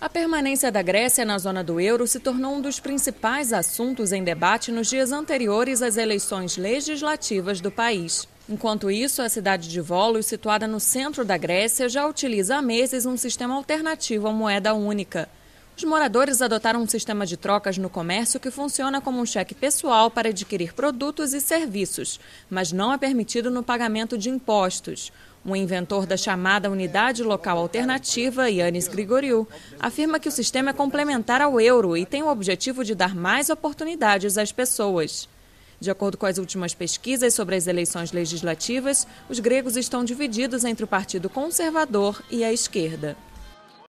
A permanência da Grécia na zona do euro se tornou um dos principais assuntos em debate nos dias anteriores às eleições legislativas do país. Enquanto isso, a cidade de Volos, situada no centro da Grécia, já utiliza há meses um sistema alternativo à moeda única. Os moradores adotaram um sistema de trocas no comércio que funciona como um cheque pessoal para adquirir produtos e serviços, mas não é permitido no pagamento de impostos. O inventor da chamada Unidade Local Alternativa, Yanis Grigoriou, afirma que o sistema é complementar ao euro e tem o objetivo de dar mais oportunidades às pessoas. De acordo com as últimas pesquisas sobre as eleições legislativas, os gregos estão divididos entre o Partido Conservador e a esquerda.